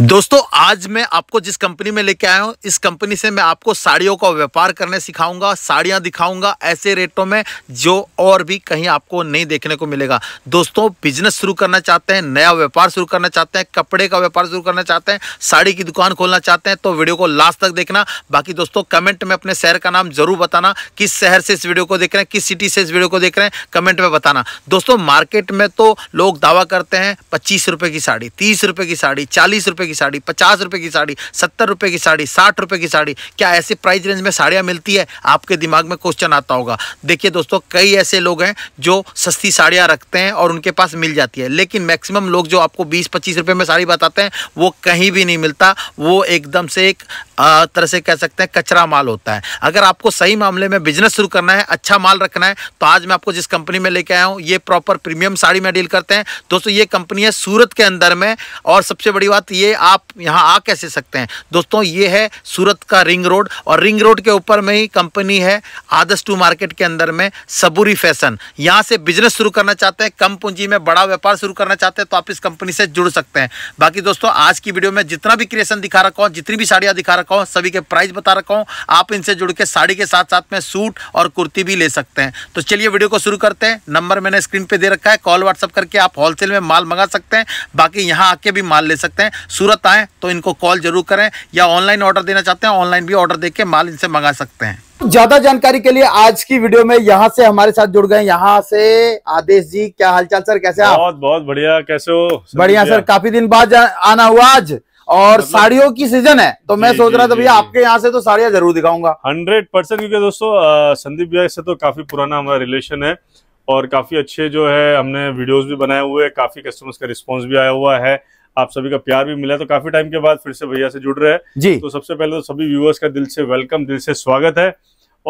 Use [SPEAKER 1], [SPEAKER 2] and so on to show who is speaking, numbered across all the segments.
[SPEAKER 1] दोस्तों आज मैं आपको जिस कंपनी में लेके आया हूँ इस कंपनी से मैं आपको साड़ियों का व्यापार करने सिखाऊंगा साड़ियाँ दिखाऊंगा ऐसे रेटों में जो और भी कहीं आपको नहीं देखने को मिलेगा दोस्तों बिजनेस शुरू करना चाहते हैं नया व्यापार शुरू करना चाहते हैं कपड़े का व्यापार शुरू करना चाहते हैं साड़ी की दुकान खोलना चाहते हैं तो वीडियो को लास्ट तक देखना बाकी दोस्तों कमेंट में अपने शहर का नाम जरूर बताना किस शहर से इस वीडियो को देख रहे हैं किस सिटी से इस वीडियो को देख रहे हैं कमेंट में बताना दोस्तों मार्केट में तो लोग दावा करते हैं पच्चीस की साड़ी तीस की साड़ी चालीस रुपए की साड़ी पचास रुपए की साड़ी सत्तर रुपए की साड़ी साठ रुपए की साड़ी क्या ऐसे प्राइस रेंज में साड़ियां मिलती है आपके दिमाग में क्वेश्चन आता होगा देखिए दोस्तों कई ऐसे लोग हैं जो सस्ती साड़ियां रखते हैं और उनके पास मिल जाती है लेकिन मैक्सिमम लोग जो आपको बीस पच्चीस रुपये में साड़ी बताते हैं वो कहीं भी नहीं मिलता वो एकदम से एक तरह से कह सकते हैं कचरा माल होता है अगर आपको सही मामले में बिजनेस शुरू करना है अच्छा माल रखना है तो आज मैं आपको जिस कंपनी में लेके आया हूँ ये प्रॉपर प्रीमियम साड़ी में डील करते हैं दोस्तों ये कंपनी है सूरत के अंदर में और सबसे बड़ी बात ये आप यहाँ आ कैसे सकते हैं दोस्तों ये है सूरत का रिंग रोड और रिंग रोड के ऊपर में ही कंपनी है आदर्श टू मार्केट के अंदर में सबूरी फैशन यहाँ से बिजनेस शुरू करना चाहते हैं कम पूंजी में बड़ा व्यापार शुरू करना चाहते हैं तो आप इस कंपनी से जुड़ सकते हैं बाकी दोस्तों आज की वीडियो में जितना भी क्रिएशन दिखा रखा हूँ जितनी भी साड़ियाँ दिखा रखा हूँ सभी के प्राइस बता रखा हूँ आप इनसे जुड़ के साड़ी के साथ साथ में सूट और कुर्ती भी ले सकते हैं तो चलिए वीडियो को शुरू करते हैं नंबर मैंने स्क्रीन पर दे रखा है कॉल व्हाट्सअप करके आप होलसेल में माल मंगा सकते हैं बाकी यहाँ आके भी माल ले सकते हैं सूरत आएँ तो इनको कॉल जरूर करें या ऑनलाइन ऑर्डर देना चाहते हैं ऑनलाइन भी ऑर्डर देके माल इनसे मंगा सकते हैं ज्यादा जानकारी के लिए आज की वीडियो में यहाँ से हमारे साथ जुड़ गए यहाँ से आदेश जी क्या हालचाल सर कैसे आप
[SPEAKER 2] बहुत बहुत बढ़िया कैसे हो बढ़िया सर
[SPEAKER 1] काफी दिन बाद आना हुआ आज और मतलब साड़ियों की सीजन है तो मैं सोच रहा था भैया आपके यहाँ से तो साड़ियाँ जरूर दिखाऊंगा
[SPEAKER 2] हंड्रेड परसेंट क्योंकि दोस्तों संदीप भैया से तो काफी पुराना हमारा रिलेशन है और काफी अच्छे जो है हमने वीडियोस भी बनाए हुए हैं काफी कस्टमर्स का रिस्पांस भी आया हुआ है आप सभी का प्यार भी मिला तो काफी टाइम के बाद फिर से भैया से जुड़ रहे हैं जी तो सबसे पहले तो सभी व्यूअर्स का दिल से वेलकम दिल से स्वागत है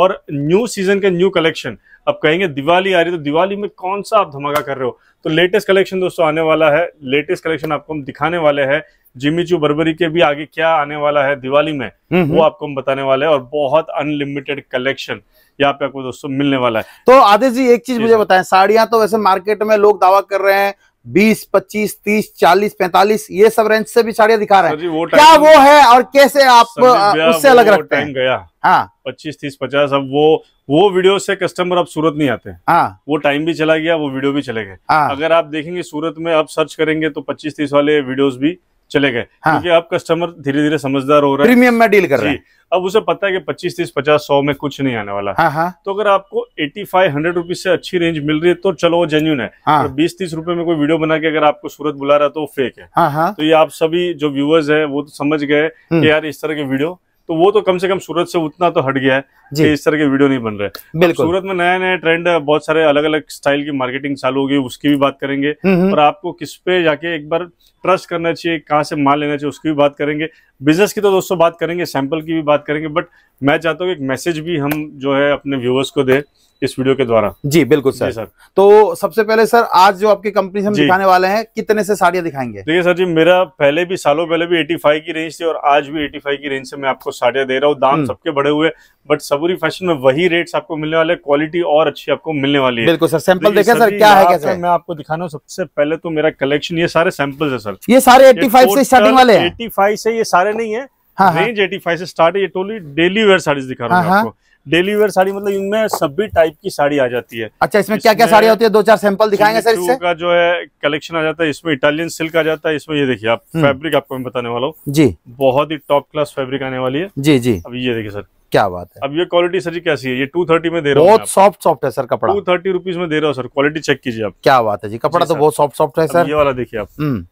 [SPEAKER 2] और न्यू सीजन के न्यू कलेक्शन अब कहेंगे दिवाली आ रही है तो दिवाली में कौन सा आप धमाका कर रहे हो तो लेटेस्ट कलेक्शन दोस्तों आने वाला है लेटेस्ट कलेक्शन आपको हम दिखाने वाले हैं जिमी चू बर्बरी के भी आगे क्या आने वाला है दिवाली में हम्म, हम्म। वो आपको हम बताने वाले हैं और बहुत अनलिमिटेड कलेक्शन यहाँ पे आपको दोस्तों मिलने वाला है
[SPEAKER 1] तो आदेश जी एक चीज मुझे बताएं साड़ियां तो वैसे मार्केट में लोग दावा कर रहे हैं बीस पच्चीस तीस चालीस पैंतालीस ये सब रेंज से भी साड़ियाँ दिखा रहे हैं वो क्या वो है और कैसे आप उससे अलग रखते हैं गया हाँ
[SPEAKER 2] पच्चीस तीस पचास अब वो वो वीडियो से कस्टमर अब सूरत नहीं आते हाँ वो टाइम भी चला गया वो वीडियो भी चले गए हाँ। अगर आप देखेंगे सूरत में अब सर्च करेंगे तो पच्चीस तीस वाले वीडियोज भी चले गए हाँ। क्योंकि आप कस्टमर धीरे धीरे समझदार हो रहा है प्रीमियम में डील कर रहे हैं अब उसे पता है कि पच्चीस तीस पचास सौ में कुछ नहीं आने वाला हाँ हाँ। तो अगर आपको एटी फाइव हंड्रेड रुपीज से अच्छी रेंज मिल रही है तो चलो वो जेन्यून है हाँ। और बीस तीस रुपए में कोई वीडियो बना के अगर आपको सूरत बुला रहा है तो फेक है हाँ हाँ। तो ये आप सभी जो व्यूअर्स है वो तो समझ गए हम्म। कि यार इस तरह के वीडियो तो वो तो कम से कम सूरत से उतना तो हट गया है इस तरह के वीडियो नहीं बन रहे बिल्कुल सूरत में नया नया ट्रेंड बहुत सारे अलग अलग स्टाइल की मार्केटिंग चालू होगी उसकी भी बात करेंगे हम्म, हम्म। और आपको किस पे जाके एक बार ट्रस्ट करना चाहिए कहाँ से माल लेना चाहिए उसकी भी बात करेंगे बिजनेस की तो दोस्तों बात करेंगे सैंपल की भी बात करेंगे बट मैं चाहता हूँ एक मैसेज भी हम जो है अपने व्यूअर्स को दे इस वीडियो के द्वारा जी बिल्कुल सर जी सर तो सबसे पहले सर आज जो आपकी कंपनी हम दिखाने
[SPEAKER 1] वाले हैं कितने से साड़ियाँ दिखाएंगे
[SPEAKER 2] देखिए सर जी मेरा पहले भी सालों पहले भी फाइव की रेंज थी और आज भी फाइव की रेंज से मैं आपको साड़ियाँ दे रहा हूँ दाम हम्म। सबके बढ़े हुए बट सबूरी फैशन में वही रेट्स आपको मिलने वाले क्वालिटी और अच्छी आपको मिलने वाली है बिल्कुल सर सैंपल देखे सर क्या है मैं आपको दिखाना सबसे पहले तो मेरा कलेक्शन ये सारे सैंपल है सर ये सारे एट्टी से स्टार्टिंग वाले एट्टी से ये सारे सारे नहीं
[SPEAKER 1] है रेंज
[SPEAKER 2] एटी फाइव से स्टार्ट है ये टोली डेली वेयर साड़ी दिखा रहा हूँ हाँ, हाँ। आपको डेली वेयर साड़ी मतलब इनमें सभी टाइप की साड़ी आ जाती है अच्छा इसमें क्या क्या साड़ी होती है
[SPEAKER 1] दो चार सैंपल दिखाएंगे सर इससे
[SPEAKER 2] का जो है कलेक्शन आ जाता है इसमें इटालियन सिल्क आ जाता है इसमें ये देखिए आप फैब्रिक हम्म। आपको मैं बताने वाला हूँ जी बहुत ही टॉप क्लास फैब्रिक आने वाली है जी जी अब ये देखिए सर क्या बात है अब ये क्वालिटी सर जी कैसी है ये टू में दे रहा हूँ बहुत
[SPEAKER 1] सॉफ्ट सॉफ्ट है सर कपड़ा टू
[SPEAKER 2] थर्टी में दे रहा हूँ सर क्वालिटी चेक कीजिए आप क्या बात है जी कपड़ा तो बहुत सॉफ्ट सॉफ्ट है सर ये वाला देखिए आप हम्म।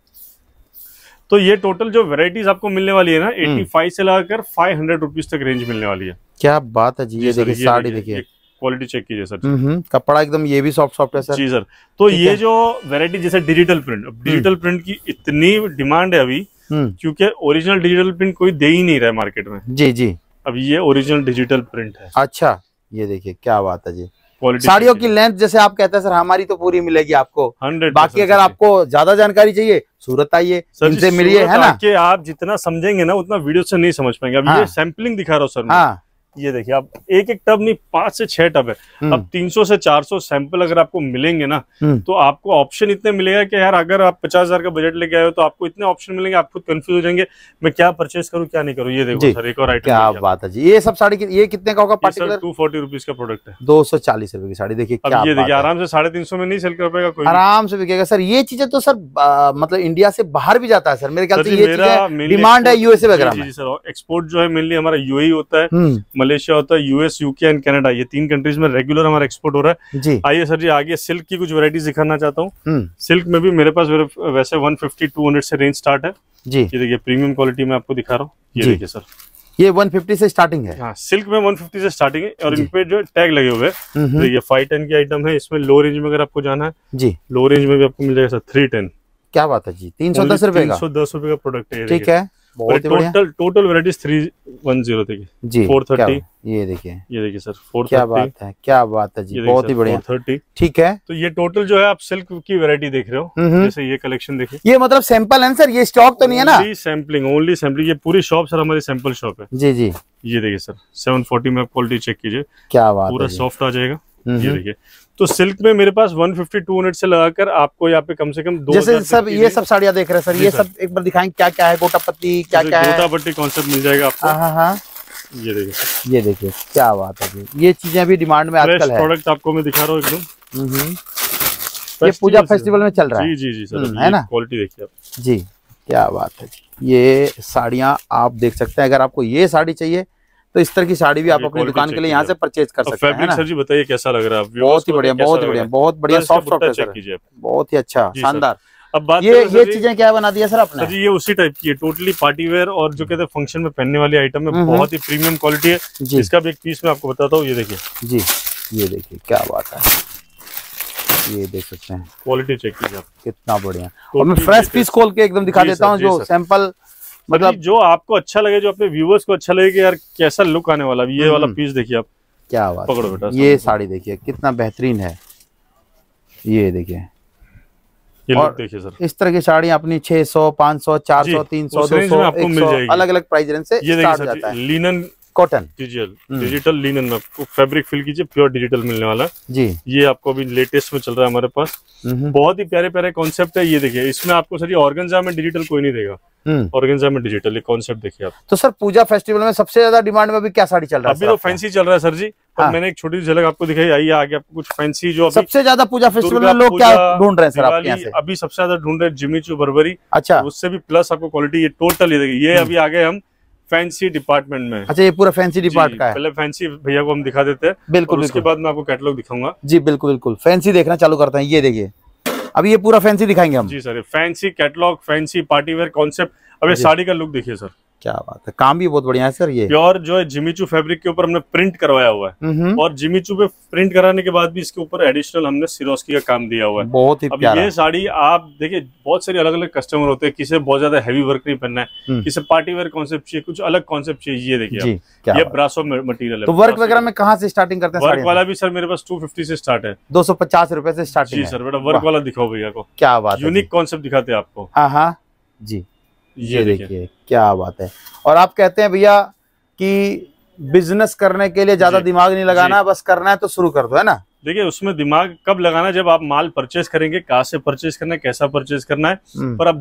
[SPEAKER 2] तो ये टोटल जो वेराइटीज आपको मिलने वाली है ना एटी हम्म। फाइव से लगाकर फाइव हंड्रेड रुपीज तक रेंज मिलने वाली है क्या बात है जी ये देखिए साड़ी देखिए क्वालिटी चेक कीजिए सर हम्म, हम्म, कपड़ा एकदम ये भी सॉफ्ट सॉफ्ट है सर जी सर तो ये जो वेराइटी जैसे डिजिटल प्रिंट डिजिटल प्रिंट की इतनी डिमांड है अभी क्योंकि ओरिजिनल डिजिटल प्रिंट कोई दे ही नहीं रहा है मार्केट में जी जी अब ये ओरिजिनल डिजिटल प्रिंट है अच्छा ये देखिए क्या बात है जी साड़ियों की
[SPEAKER 1] लेंथ जैसे आप कहते हैं सर हमारी तो पूरी मिलेगी आपको हंड्रेड बाकी अगर आपको ज्यादा जानकारी चाहिए सूरत आइए इनसे मिलिए है ना
[SPEAKER 2] कि आप जितना समझेंगे ना उतना वीडियो से नहीं समझ पाएंगे अभी ये सैम्पलिंग हाँ। दिखा रहा हूँ सर हाँ ये देखिए आप एक एक टब नहीं पांच से छह टब है हम्म। अब 300 से 400 सैंपल अगर आपको मिलेंगे ना हम्म। तो आपको ऑप्शन इतने मिलेगा कि यार अगर आप पचास हजार का बजट लेके आए हो तो आपको इतने ऑप्शन मिलेंगे आप खुद कंफ्यूज हो जाएंगे मैं क्या परचेस करूँ क्या नहीं करूँ ये देखो सर एक और आइटम क्या बात है जी ये सब साड़ी ये कितने का होगा टू फोर्टी रुपीज का प्रोडक्ट है दो सौ चालीस रुपए की साड़ी देखिए ये देखिए आराम से साढ़े तीन सौ में नहीं सेल कर पाएगा कोई आराम
[SPEAKER 1] से बिकेगा सर ये चीजें तो सर मतलब इंडिया से बाहर भी जाता है सर मेरे ख्याल से डिमांड है यूएसए वगैरह
[SPEAKER 2] एक्सपोर्ट जो है मेनली हमारा यूए e होता है हम्म। मलेशिया होता है यूएस यूके एंड कनाडा ये तीन कंट्रीज में रेगुलर हमारा एक्सपोर्ट हो रहा है आइए सर जी आगे सिल्क की कुछ वेराइटीज दिखाना चाहता हूँ सिल्क हम्म। में भी मेरे पास वैसे 150 200 से रेंज स्टार्ट है जी ये देखिए प्रीमियम क्वालिटी में आपको दिखा रहा हूँ ये देखिए सर ये 150 से स्टार्टिंग है हाँ, सिल्क में 150 से स्टार्टिंग है और इनपे जो टैग लगे हुए हैं तो ये फाइव टेन की आइटम है इसमें लो रेंज में अगर आपको जाना है जी लो रेंज में भी आपको मिल जाएगा सर थ्री टेन क्या बात है जी तीन सौ दस रुपए का सौ दस रुपए का प्रोडक्ट है ठीक है total total varieties three one zero जी फोर थर्टी ये देखिए ये देखिए सर फोर क्या बात है क्या बात है जी बहुत ही बढ़िया थर्टी ठीक है तो ये टोटल जो है आप सिल्क की वेरायटी देख रहे हो हम्म, हम्म। जैसे ये कलेक्शन देखिए ये मतलब सैंपल है सर ये स्टॉक तो नहीं है ना सैम्पलिंग ओनली सैम्पलिंग ये पूरी शॉप सर हमारी सैंपल शॉप है जी जी ये देखिए सर सेवन फोर्टी में आप क्वालिटी चेक कीजिए क्या बात पूरा सॉफ्ट आ जाएगा हम्म, ये देखिए तो सिल्क में मेरे पास 150 200 से लगाकर आपको यहाँ पे कम से कम दो जैसे सब ये सब
[SPEAKER 1] साड़ियाँ देख रहे हैं सर ये सब एक बार दिखाएं क्या क्या है गोटा पत्ती क्या क्या गोटा
[SPEAKER 2] पट्टी कॉन्सेप्ट मिल जाएगा आपको हाँ, हाँ हाँ ये देखिए ये देखिए क्या बात
[SPEAKER 1] है ये चीजें अभी डिमांड में आजकल है प्रोडक्ट आपको मैं दिखा रहा हूँ एकदम हम्म, हम्म। ये पूजा फेस्टिवल में चल रहा है जी जी जी सर हम्म, है ना क्वालिटी देखिए आप जी क्या बात है ये साड़ियाँ आप देख सकते हैं अगर आपको ये साड़ी चाहिए तो इस तरह की साड़ी भी आप अपनी दुकान के लिए यहाँ
[SPEAKER 2] से परचेज कर सकते हैं सर जी बताइए कैसा लग रहा है बहुत ही बढ़िया बहुत बढ़िया बहुत बढ़िया सॉफ्ट सॉफ्ट है बहुत ही अच्छा शानदार अब बात ये ये चीजें
[SPEAKER 1] क्या बना दिया सर आपने सर
[SPEAKER 2] जी ये उसी टाइप की है टोटली पार्टी वेयर और जो कहते हैं फंक्शन में पहनने वाली आइटम हम्म, है हम्म। बहुत ही प्रीमियम क्वालिटी है इसका भी एक पीस मैं आपको बताता हूँ ये देखिए जी ये देखिए क्या बात है ये देख सकते हैं क्वालिटी चेक कीजिए आप कितना बढ़िया और मैं फ्रेश पीस खोल के एकदम दिखा देता हूँ जो सैंपल मतलब जो आपको अच्छा लगे जो अपने व्यूवर्स को अच्छा लगे कि यार कैसा लुक आने वाला ये वाला पीस हम्म। देखिए आप
[SPEAKER 1] क्या बात पकड़ो बेटा ये साड़ी देखिए कितना बेहतरीन है ये देखिए
[SPEAKER 2] देखिए सर
[SPEAKER 1] इस तरह की साड़ी अपनी 600, 500, 400, 300, 200, 100 अलग अलग प्राइस रेंज से ये स्टार्ट जाता है
[SPEAKER 2] लीनन कॉटन डिजिटल लिनन में आपको फैब्रिक फिल कीजिए प्योर डिजिटल मिलने वाला है जी ये आपको अभी लेटेस्ट में चल रहा है हमारे पास हम्म। बहुत ही प्यारे प्यारे कॉन्सेप्ट है ये देखिए इसमें आपको सर ऑर्गेजा ऑर्गेंजा में डिजिटल कोई नहीं देगा ऑर्गेंजा हम्म। में डिजिटल कॉन्सेप्ट देखिए आप
[SPEAKER 1] तो सर पूजा फेस्टिवल में सबसे ज्यादा डिमांड में अभी क्या साड़ी चल रहा है अभी तो
[SPEAKER 2] फैंसी चल रहा है सर जी हाँ। मैंने एक छोटी सी झलक आपको दिखाई आई आगे आपको कुछ फैंसी जो सबसे ज्यादा
[SPEAKER 1] पूजा फेस्टिवल में लोग क्या ढूंढ रहे हैं सर आपके से
[SPEAKER 2] अभी सबसे ज्यादा ढूंढ रहे हैं जिमी चू बर्बरी अच्छा उससे भी प्लस आपको क्वालिटी ये टोटल ये देखिए ये हम्म। अभी आगे हम फैंसी डिपार्टमेंट में अच्छा ये पूरा फैंसी डिपार्ट का है पहले फैंसी भैया को हम दिखा देते हैं बिल्कुल उसके बाद मैं आपको कैटलॉग दिखाऊंगा
[SPEAKER 1] जी बिल्कुल बिल्कुल फैंसी देखना चालू करते हैं ये देखिए अब ये पूरा फैंसी दिखाएंगे हम जी
[SPEAKER 2] sir fancy catalogue fancy partywear concept अब ये साड़ी का लुक देखिए सर
[SPEAKER 1] क्या बात है काम भी बहुत बढ़िया है सर
[SPEAKER 2] ये प्योर जो है जिमीचू फैब्रिक के ऊपर हमने प्रिंट करवाया हुआ है हम्म हम्म। और जिमीचू पे प्रिंट कराने के बाद भी इसके ऊपर एडिशनल हमने सिरोस्की का काम दिया हुआ है बहुत ही अब ये साड़ी आप देखिए बहुत सारे अलग अलग कस्टमर होते हैं किसे बहुत ज्यादा हैवी वर्क नहीं पहनना है हम्म। किसे पार्टी वेयर कॉन्सेप्ट चाहिए कुछ अलग कॉन्सेप्ट चाहिए ये देखिए ये ब्रासो मटीरियल है तो वर्क वगैरह में
[SPEAKER 1] कहा से स्टार्टिंग करते हैं वर्क वाला
[SPEAKER 2] भी सर मेरे पास टू से स्टार्ट है
[SPEAKER 1] दो सौ पचास से स्टार्ट जी सर बेटा वर्क वाला
[SPEAKER 2] दिखाओ भैया को क्या बात यूनिक कॉन्सेप्ट दिखाते आपको हाँ हाँ जी ये देखिए क्या
[SPEAKER 1] बात है और आप कहते हैं भैया कि बिजनेस करने के लिए ज्यादा दिमाग नहीं लगाना बस करना है तो शुरू कर दो है ना
[SPEAKER 2] देखिए उसमें दिमाग कब लगाना जब आप माल परचेस करेंगे कहा से परचेस करना है कैसा परचेस करना है हम्म। पर आप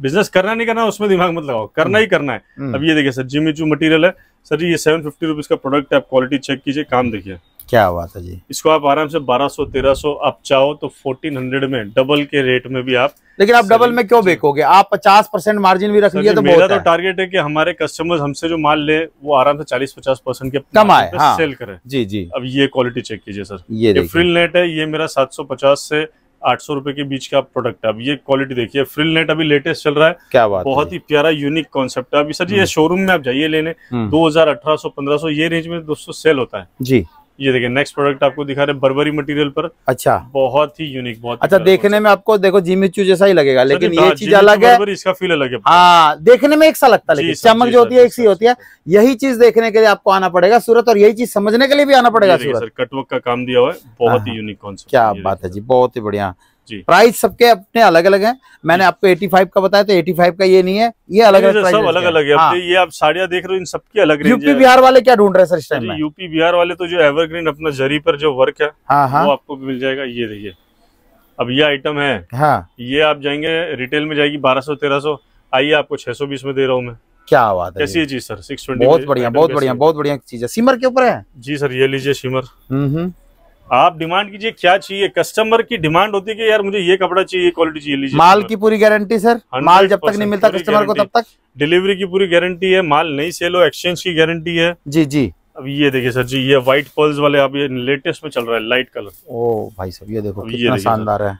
[SPEAKER 2] बिजनेस करना नहीं करना उसमें दिमाग मत लगाओ करना ही हम्म। करना है हम्म। अब ये देखिए सर जिमी जो मटीरियल है सर ये सेवन फिफ्टी रुपीज का प्रोडक्ट है आप क्वालिटी चेक कीजिए काम देखिए
[SPEAKER 1] क्या बात है जी
[SPEAKER 2] इसको आप आराम से 1200 1300 आप चाहो तो 1400 में डबल के रेट में भी आप लेकिन आप डबल में क्यों बेचोगे आप 50 परसेंट मार्जिन भी रख लिया तो मेरा तो टारगेट है कि हमारे कस्टमर्स हमसे जो माल ले वो आराम से 40 50 परसेंट के कम आए हाँ। सेल करें जी जी अब ये क्वालिटी चेक कीजिए सर ये, फ्रिल नेट है ये मेरा सात से आठ सौ रुपए के बीच का प्रोडक्ट है अब ये क्वालिटी देखिए फ्रिल नेट अभी लेटेस्ट चल रहा है क्या बात बहुत ही प्यारा यूनिक कॉन्सेप्ट है अभी सर ये शोरूम हम्म। में आप जाइए लेने हम्म। दो हजार अठारह सौ पंद्रह सौ ये रेंज में दोस्तों सेल होता है जी ये देखिए नेक्स्ट प्रोडक्ट आपको दिखा रहे बर्बरी मटेरियल पर अच्छा बहुत ही यूनिक बहुत अच्छा देखने में आपको देखो चू जैसा ही लगेगा लेकिन ये हाँ, चीज अलग है इसका फील अलग है
[SPEAKER 1] हाँ देखने में एक सा लगता है चमक जो होती है एक सी होती है यही चीज देखने के लिए आपको आना पड़ेगा सूरत और यही चीज समझने के लिए भी आना पड़ेगा सूरत कटवक का काम दिया हुआ है बहुत ही यूनिक सा क्या बात है जी बहुत ही बढ़िया प्राइस सबके अपने अलग अलग हैं मैंने आपको 85 का बताया तो 85 का ये नहीं है ये अलग अलग सब अलग अलग है हाँ। तो
[SPEAKER 2] ये आप साड़ियाँ देख रहे हो इन सबके अलग यूपी बिहार
[SPEAKER 1] वाले क्या ढूंढ रहे हैं सर इस टाइम
[SPEAKER 2] यूपी बिहार वाले तो जो एवरग्रीन अपना जरी पर जो वर्क है हाँ, हाँ। वो आपको मिल जाएगा ये देखिए अब ये आइटम है हाँ। ये आप जाएंगे रिटेल में जाएगी बारह सौ तेरह आइए आपको छह सौ बीस में दे रहा हूँ मैं क्या बात है कैसी चीज सर सिक्स बहुत बढ़िया बहुत बढ़िया बहुत बढ़िया
[SPEAKER 1] चीज है सीमर के ऊपर है
[SPEAKER 2] जी सर ये लीजिए सीमर हम्म, हम्म। आप डिमांड कीजिए क्या चाहिए कस्टमर की डिमांड होती है कि यार मुझे ये कपड़ा चाहिए क्वालिटी चाहिए लीजिए माल की
[SPEAKER 1] पूरी गारंटी सर
[SPEAKER 2] माल जब तक नहीं मिलता कस्टमर को तब तक डिलीवरी की पूरी गारंटी है माल नहीं सेल हो एक्सचेंज की गारंटी है जी जी अब ये देखिए सर जी ये व्हाइट पर्ल्स वाले अब ये लेटेस्ट में चल रहा है लाइट कलर
[SPEAKER 1] ओ भाई साहब ये देखो ये शानदार है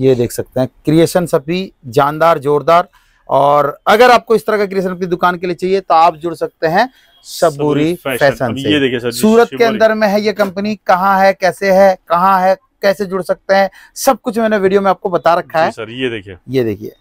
[SPEAKER 1] ये देख सकते हैं क्रिएशन सभी जानदार जोरदार और अगर आपको इस तरह का क्रिएशन अपनी दुकान के लिए चाहिए तो आप जुड़ सकते हैं सबूरी फैशन से ये देखिए सर सूरत के अंदर में है ये कंपनी कहाँ है कैसे है कहाँ है कैसे जुड़ सकते हैं सब कुछ मैंने वीडियो
[SPEAKER 2] में आपको बता रखा है सर ये देखिए ये देखिए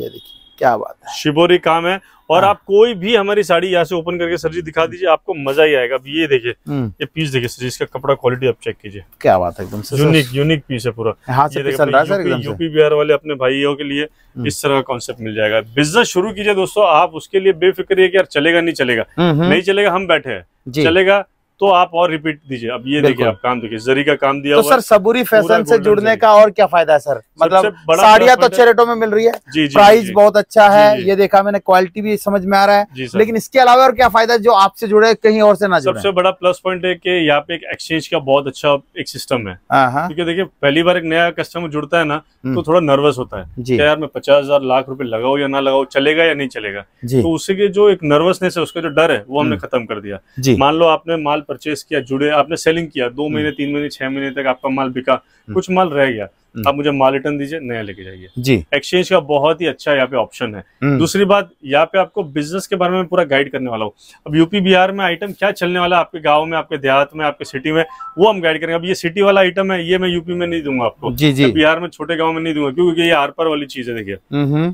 [SPEAKER 2] ये देखिए क्या बात है शिबोरी काम है और हाँ। आप कोई भी हमारी साड़ी यहाँ से ओपन करके सर जी दिखा दीजिए आपको मजा ही आएगा अब ये देखिए हम्म। ये पीस देखिए सर जी इसका कपड़ा क्वालिटी आप चेक कीजिए क्या बात है एकदम यूनिक यूनिक पीस है पूरा ये देखिए यूपी बिहार वाले अपने भाइयों के लिए हम्म। इस तरह का कॉन्सेप्ट मिल जाएगा बिजनेस शुरू कीजिए दोस्तों आप उसके लिए बेफिक्र है कि यार चलेगा नहीं चलेगा हम्म, नहीं चलेगा हम बैठे हैं चलेगा तो आप और रिपीट दीजिए अब ये देखिए आप काम देखिए जरी का काम दिया तो सर सबूरी फैशन से
[SPEAKER 1] जुड़ने का और क्या फायदा है सर
[SPEAKER 2] मतलब साड़ियाँ तो अच्छे
[SPEAKER 1] रेटों में मिल रही है
[SPEAKER 2] जी, जी, प्राइस जी, बहुत
[SPEAKER 1] अच्छा है ये देखा मैंने क्वालिटी भी समझ में आ रहा है लेकिन इसके अलावा और क्या फायदा जो आपसे जुड़े कहीं और से ना सबसे
[SPEAKER 2] बड़ा प्लस पॉइंट है की यहाँ पे एक एक्सचेंज का बहुत अच्छा एक सिस्टम है हाँ, हाँ। क्योंकि देखिये पहली बार एक नया कस्टमर जुड़ता है ना तो हम्म। थोड़ा नर्वस होता है यार मैं पचास हजार लाख रूपये लगाऊ या ना लगाऊ चलेगा या नहीं चलेगा तो उसके जो एक नर्वसनेस है उसका जो डर है वो हमने हम्म। खत्म कर दिया मान लो आपने माल परचेस किया जुड़े आपने सेलिंग किया दो हम्म। महीने तीन महीने छह महीने तक आपका माल बिका हम्म। कुछ माल रह गया आप मुझे माल रिटर्न दीजिए नया लेके जाइए जी एक्सचेंज का बहुत ही अच्छा यहाँ पे ऑप्शन है हम्म। दूसरी बात यहाँ पे आपको बिजनेस के बारे में पूरा गाइड करने वाला हूँ अब यूपी बिहार में आइटम क्या चलने वाला है आपके गाँव में आपके देहात में आपके सिटी में वो हम गाइड करेंगे अब ये सिटी वाला आइटम है ये मैं यूपी में नहीं दूंगा आपको बिहार में छोटे गाँव में नहीं दूंगा क्योंकि ये आर पार वाली चीज है देखिए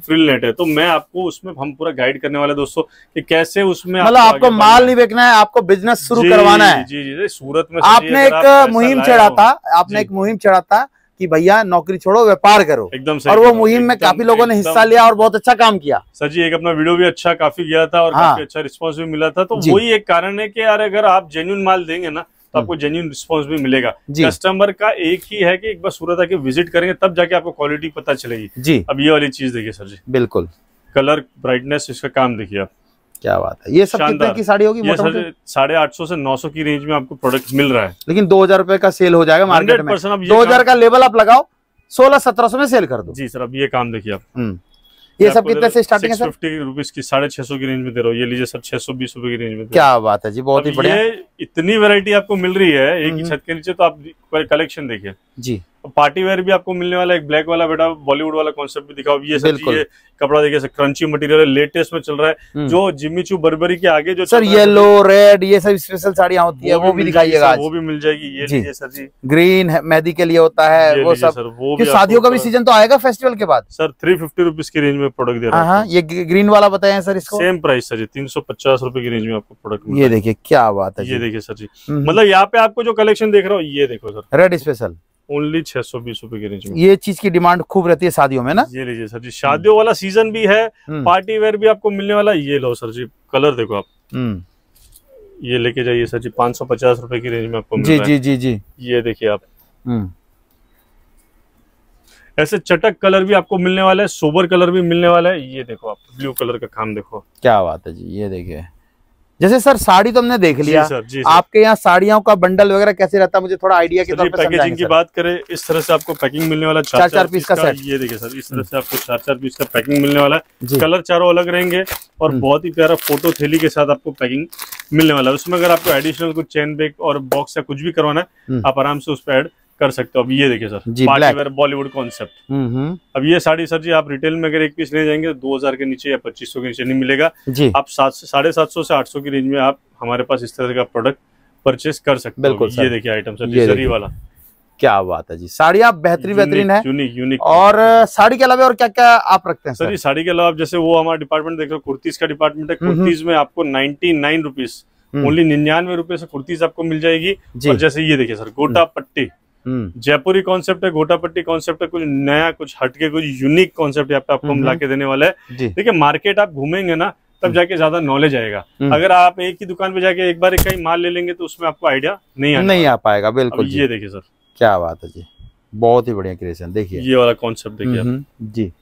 [SPEAKER 2] फ्रिल नेट है तो मैं आपको उसमें हम पूरा गाइड करने वाले दोस्तों की कैसे उसमें आपको मतलब माल नहीं बेचना है आपको बिजनेस शुरू करवाना है जी जी सूरत में आपने एक मुहिम चढ़ा था आपने एक
[SPEAKER 1] मुहिम चढ़ा था कि भैया नौकरी छोड़ो व्यापार
[SPEAKER 2] करो एकदम और वो मुहिम
[SPEAKER 1] में काफी लोगों ने हिस्सा लिया और बहुत अच्छा काम किया
[SPEAKER 2] सर जी एक अपना वीडियो भी अच्छा काफी गया था और हाँ। काफी अच्छा रिस्पांस भी मिला था तो वही एक कारण है कि यार अगर आप जेन्यून माल देंगे ना तो हम्म। आपको जेन्यून रिस्पॉन्स भी मिलेगा कस्टमर का एक ही है की एक बार सूरत आके विजिट करेंगे तब जाके आपको क्वालिटी पता चलेगी जी अब ये वाली चीज देखिए सर जी बिल्कुल कलर ब्राइटनेस इसका काम देखिए आप क्या बात है ये सब कितने की साड़ी होगी साढ़े आठ सौ से नौ सौ की रेंज में आपको प्रोडक्ट मिल रहा है लेकिन दो हजार रुपए का सेल हो जाएगा मार्केट में दो हजार का लेवल आप लगाओ सोलह सत्रह सौ में सेल कर दो जी सर अब ये काम देखिए आप हम्म। ये सब कितने से स्टार्टिंग है सर की साढ़े छह सौ की रेंज में दे रहा हूँ ये लीजिए सर छह सौ बीस रुपए की रेंज में क्या बात है जी बहुत ही बढ़िया इतनी वैरायटी आपको मिल रही है एक ही हम्म। छत के नीचे तो आप कलेक्शन देखिए जी पार्टी वेयर भी आपको मिलने वाला एक ब्लैक वाला बेटा बॉलीवुड वाला कॉन्सेप्ट भी दिखाओ ये सब चीजें कपड़ा देखिए क्रंची मटेरियल है लेटेस्ट में चल रहा है हम्म। जो जिम्मी चू बर्बरी के आगे जो सर येलो
[SPEAKER 1] रेड ये सब स्पेशल साड़ियाँ होती है वो भी दिखाइएगा वो
[SPEAKER 2] भी मिल जाएगी ये सर जी
[SPEAKER 1] ग्रीन मेहदी के लिए होता है वो सब वो शादियों का
[SPEAKER 2] भी सीजन तो आएगा फेस्टिवल के बाद सर थ्री फिफ्टी रुपीज की रेंज में प्रोडक्ट दे रहा हाँ, है हाँ,
[SPEAKER 1] ये ग्रीन वाला बताया सर इसको सेम
[SPEAKER 2] प्राइस सर जी तीन सौ पचास रुपए की रेंज में आपको प्रोडक्ट ये देखिए क्या बात है ये देखिए देखिए सर जी हम्म। मतलब यहाँ पे आपको जो कलेक्शन देख रहा हूँ ये देखो सर रेड स्पेशल ओनली छह सौ बीस रूपए की रेंज में ये
[SPEAKER 1] चीज की डिमांड खूब रहती है शादियों में ना
[SPEAKER 2] ये लीजिए सर जी शादियों वाला सीजन भी है पार्टी हम्म। वेयर भी आपको मिलने वाला ये लो सर जी कलर देखो आप हम्म। ये लेके जाइए सर जी पांच सौ पचास रूपए की रेंज में आपको जी जी जी जी ये देखिए आप ऐसे चटक कलर भी आपको मिलने वाला है सोबर कलर भी मिलने वाला है ये देखो आप ब्लू कलर का काम देखो क्या बात है जी ये देखिए जैसे सर साड़ी तो हमने देख लिया जी सर, जी सर। आपके यहाँ साड़ियों का
[SPEAKER 1] बंडल वगैरह कैसे रहता है मुझे थोड़ा आइडिया के तौर पे पैकेजिंग की
[SPEAKER 2] बात करें इस तरह से आपको पैकिंग मिलने वाला चार चार, चार पीस का सेट ये देखिए सर इस तरह हम्म। से आपको चार चार पीस का पैकिंग मिलने वाला है कलर चारों अलग रहेंगे और हम्म। बहुत ही प्यारा फोटो थैली के साथ आपको पैकिंग मिलने वाला है उसमें अगर आपको एडिशनल कुछ चेन बेग और बॉक्स या कुछ भी करवाना है हम्म। आप आराम से उस पर एड कर सकते हो अब ये देखिए सर पार्टीवेयर बॉलीवुड कॉन्सेप्ट अब ये साड़ी सर जी आप रिटेल में अगर एक पीस ले जाएंगे तो दो हजार के नीचे या पच्चीस सौ के नीचे नहीं मिलेगा जी आप सात साढ़े सात सौ से आठ सौ की रेंज में आप हमारे पास इस तरह का प्रोडक्ट परचेस कर सकते बिल्कुल ये देखिए आइटम सर जरी वाला क्या बात है जी साड़ी आप बेहतरीन बेहतरीन है यूनिक यूनिक और साड़ी के अलावा और क्या क्या आप रखते हैं सर जी साड़ी के अलावा जैसे वो हमारा डिपार्टमेंट देख रहे हो कुर्तीज का डिपार्टमेंट है हम्म, हम्म। कुर्तीज में आपको नाइनटी नाइन रुपीज ओनली हम्म। निन्यानवे रुपए से कुर्तीज आपको मिल जाएगी और जैसे ये देखिए सर गोटा पट्टी हम्म। जयपुरी कॉन्सेप्ट है घोटापट्टी कॉन्सेप्ट है कुछ नया कुछ हटके कुछ यूनिक कॉन्सेप्ट यहाँ पे आपको हम हम्म। ला के देने वाला है देखिए मार्केट आप घूमेंगे ना तब हम्म। जाके ज्यादा नॉलेज आएगा अगर आप एक ही दुकान पे जाके एक बार एक कहीं माल ले लेंगे तो उसमें आपको आइडिया
[SPEAKER 1] नहीं नहीं आ पाएगा बिल्कुल ये देखिए सर क्या बात है जी बहुत ही बढ़िया क्रिएशन देखिए ये वाला
[SPEAKER 2] कॉन्सेप्ट देखिए जी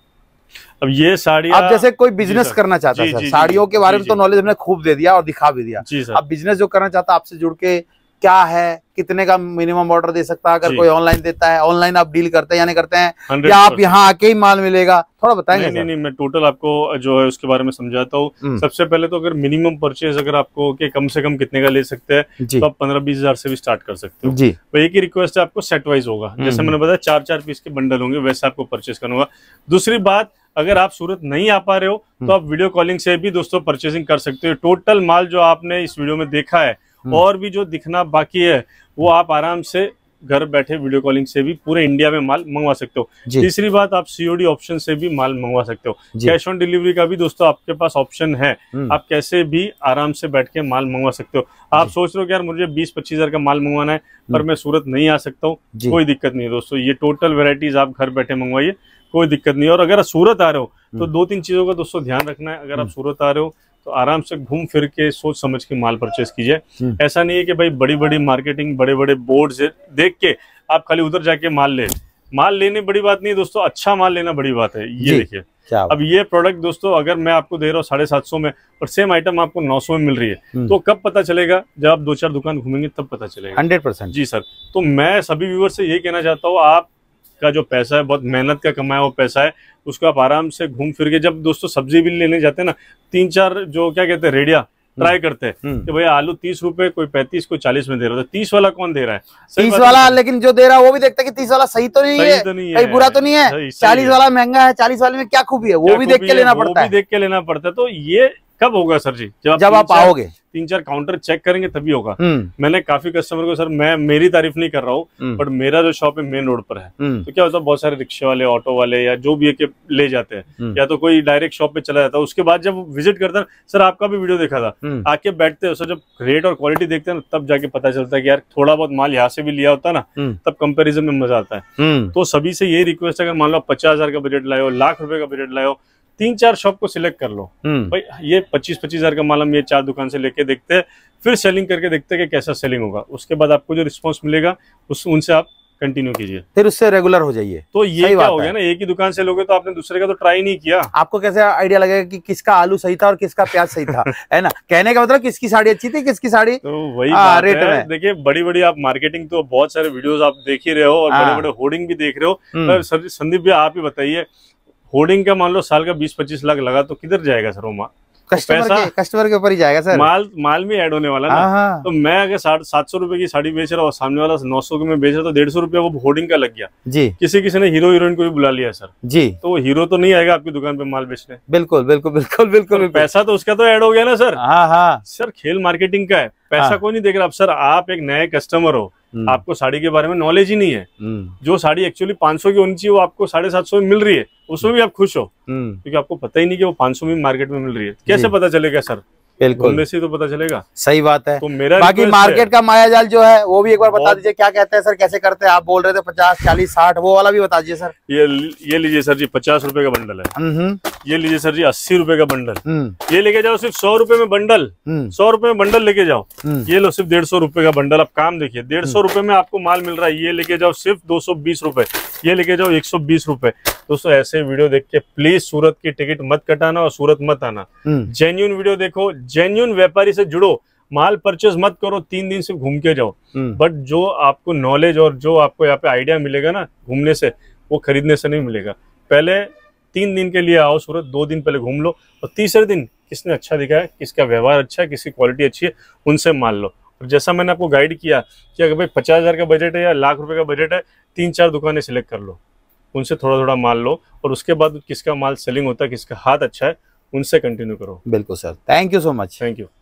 [SPEAKER 2] अब ये
[SPEAKER 1] साड़ी आप जैसे कोई बिजनेस करना चाहता है साड़ियों के बारे में तो नॉलेज हमने खूब दे दिया और दिखा भी दिया अब बिजनेस जो करना चाहता है आपसे जुड़ के क्या है कितने का मिनिमम ऑर्डर दे सकता है अगर कोई ऑनलाइन देता है ऑनलाइन आप डील करते हैं या नहीं करते हैं या आप यहाँ आके ही माल मिलेगा थोड़ा बताएंगे नहीं, नहीं,
[SPEAKER 2] नहीं मैं टोटल आपको जो है उसके बारे में समझाता हूँ हम्म। सबसे पहले तो अगर मिनिमम परचेज अगर आपको के कम से कम कितने का ले सकते हैं तो आप पंद्रह बीस हजार से भी स्टार्ट कर सकते हो जी तो एक ही रिक्वेस्ट है आपको सेट वाइज होगा जैसे हम्म। मैंने बताया चार चार पीस के बंडल होंगे वैसे आपको परचेज करूंगा दूसरी बात अगर आप सूरत नहीं आ पा रहे हो तो हम्म। आप वीडियो कॉलिंग से भी दोस्तों परचेसिंग कर सकते हो टोटल माल जो आपने इस वीडियो में देखा है हम्म। और भी जो दिखना बाकी है वो आप आराम से घर बैठे वीडियो कॉलिंग से भी पूरे इंडिया में माल मंगवा सकते हो तीसरी बात आप सीओडी ऑप्शन से भी माल मंगवा सकते हो कैश ऑन डिलीवरी का भी दोस्तों आपके पास ऑप्शन है हम्म। आप कैसे भी आराम से बैठ के माल मंगवा सकते हो आप सोच रहे हो कि यार मुझे बीस पच्चीस हजार का माल मंगवाना है पर हम्म। मैं सूरत नहीं आ सकता हूँ कोई दिक्कत नहीं है दोस्तों ये टोटल वेराइटीज आप घर बैठे मंगवाइए कोई दिक्कत नहीं है और अगर सूरत आ रहे हो तो दो तीन चीजों का दोस्तों ध्यान रखना है अगर आप सूरत आ रहे हो तो आराम से घूम फिर के सोच समझ के माल परचेस कीजिए हम्म। ऐसा नहीं है कि भाई बड़ी बड़ी मार्केटिंग बड़े बड़े बोर्ड देख के आप खाली उधर जाके माल ले माल लेने बड़ी बात नहीं है दोस्तों अच्छा माल लेना बड़ी बात है ये देखिए अब ये प्रोडक्ट दोस्तों अगर मैं आपको दे रहा हूँ साढ़े सात सौ में और सेम आइटम आपको नौ सौ में मिल रही है हम्म। तो कब पता चलेगा जब आप दो चार दुकान घूमेंगे तब पता चलेगा हंड्रेड परसेंट जी सर तो मैं सभी व्यूवर से ये कहना चाहता हूँ आप का जो पैसा है बहुत मेहनत का कमाया हुआ पैसा है उसको आप आराम से घूम फिर के जब दोस्तों सब्जी भी लेने जाते हैं ना तीन चार जो क्या कहते हैं रेडिया हम्म। ट्राई करते हैं हम्म। कि भैया आलू तीस रुपए कोई पैंतीस कोई चालीस में दे रहा था तो तीस वाला कौन दे रहा है
[SPEAKER 1] तीस वाला लेकिन जो दे रहा है वो भी देखता है कि तीस वाला सही तो नहीं है तो नहीं है बुरा तो नहीं है चालीस वाला महंगा है चालीस वाले में क्या खूबी है वो भी देख के लेना पड़ता है
[SPEAKER 2] देख के लेना पड़ता है तो ये कब होगा सर जी जब, जब आप आओगे तीन चार काउंटर चेक करेंगे तभी होगा हम्म। मैंने काफी कस्टमर को सर मैं मेरी तारीफ नहीं कर रहा हूँ बट हम्म। मेरा जो शॉप है मेन रोड पर है हम्म। तो क्या होता है बहुत सारे रिक्शे वाले ऑटो वाले या जो भी है के ले जाते हैं या तो कोई डायरेक्ट शॉप पे चला जाता है उसके बाद जब विजिट करता है सर आपका भी वीडियो देखा था आके बैठते हैं सर जब रेट और क्वालिटी देखते हैं तब जाके पता चलता है कि यार थोड़ा बहुत माल यहाँ से भी लिया होता ना तब कंपेरिजन में मजा आता है तो सभी से ये रिक्वेस्ट है अगर मान लो पचास का बजट लाए लाख रुपए का बजट लाए तीन चार शॉप को सिलेक्ट कर लो हम्म। भाई ये पच्चीस पच्चीस हजार का माल हम ये चार दुकान से लेके देखते हैं फिर सेलिंग करके देखते हैं कि कैसा सेलिंग होगा उसके बाद आपको जो रिस्पॉन्स मिलेगा उस उनसे आप कंटिन्यू कीजिए फिर उससे रेगुलर हो जाइए तो ये क्या हो गया ना एक ही दुकान से लोगे तो आपने दूसरे का तो ट्राई नहीं किया आपको कैसे आइडिया लगेगा कि किसका आलू सही था और किसका प्याज
[SPEAKER 1] सही था है ना कहने का मतलब किसकी साड़ी अच्छी थी किसकी साड़ी तो वही आ, हाँ, रेट है
[SPEAKER 2] देखिए बड़ी बड़ी आप मार्केटिंग तो बहुत सारे वीडियो आप देख ही रहे हो और बड़े बड़े होर्डिंग भी देख रहे हो हम्म। संदीप भी आप ही बताइए होर्डिंग का मान लो साल का बीस पच्चीस लाख लगा तो किधर जाएगा सर वो माल कस्टमर तो के,
[SPEAKER 1] कस्टमर के ऊपर ही जाएगा सर माल
[SPEAKER 2] माल में ऐड होने वाला ना हाँ, हाँ। तो मैं अगर सात सौ रुपए की साड़ी बेच रहा हूँ सामने वाला नौ सौ में बेच रहा तो डेढ़ सौ रुपया वो होर्डिंग का लग गया जी किसी किसी ने हीरो हीरोइन को भी बुला लिया सर जी तो वो हीरो तो नहीं आएगा आपकी दुकान पे माल बेचने बिल्कुल बिल्कुल बिल्कुल बिल्कुल पैसा तो उसका तो एड हो गया ना सर हाँ हाँ सर खेल मार्केटिंग का है पैसा हाँ। कोई नहीं देख रहा अब सर आप एक नए कस्टमर हो हम्म। आपको साड़ी के बारे में नॉलेज ही नहीं है हम्म। जो साड़ी एक्चुअली 500 की होनी चाहिए वो आपको साढ़े सात सौ में मिल रही है उसमें हम्म। भी आप खुश हो क्योंकि आपको पता ही नहीं कि वो 500 में मार्केट में मिल रही है कैसे पता चलेगा सर बिल्कुल से तो पता चलेगा सही बात है तो मेरा बाकी मार्केट
[SPEAKER 1] का माया जाल जो है वो भी एक बार बता दीजिए क्या कहते हैं सर कैसे करते हैं आप बोल रहे थे पचास चालीस साठ वो वाला भी बता दीजिए सर
[SPEAKER 2] ये ये लीजिए सर जी पचास रूपए का बंडल है हम्म, हम्म। ये लीजिए सर जी अस्सी रूपए का बंडल हम्म। ये लेके जाओ सिर्फ सौ रूपये में बंडल सौ रूपये में बंडल लेके जाओ ये लो सिर्फ डेढ़ सौ रूपये का बंडल आप काम देखिए डेढ़ सौ रूपये में आपको माल मिल रहा है ये लेके जाओ सिर्फ दो सौ बीस ये लेके जाओ एक सौ बीस दोस्तों ऐसे वीडियो देख के प्लीज सूरत की टिकट मत कटाना और सूरत मत आना जेन्यून वीडियो देखो जेन्यून व्यापारी से जुड़ो माल परचेज मत करो तीन दिन से घूम के जाओ बट हम्म। जो आपको नॉलेज और जो आपको यहाँ पे आइडिया मिलेगा ना घूमने से वो खरीदने से नहीं मिलेगा पहले तीन दिन के लिए आओ सूरत दो दिन पहले घूम लो और तीसरे दिन किसने अच्छा दिखाया है किसका व्यवहार अच्छा है किसकी क्वालिटी अच्छी है उनसे मान लो और जैसा मैंने आपको गाइड किया कि अगर भाई पचास हज़ार का बजट है या लाख रुपए का बजट है तीन चार दुकानें सिलेक्ट कर लो उनसे थोड़ा थोड़ा माल लो और उसके बाद किसका माल सेलिंग होता है किसका हाथ अच्छा है उनसे कंटिन्यू करो बिल्कुल sir thank you so much thank you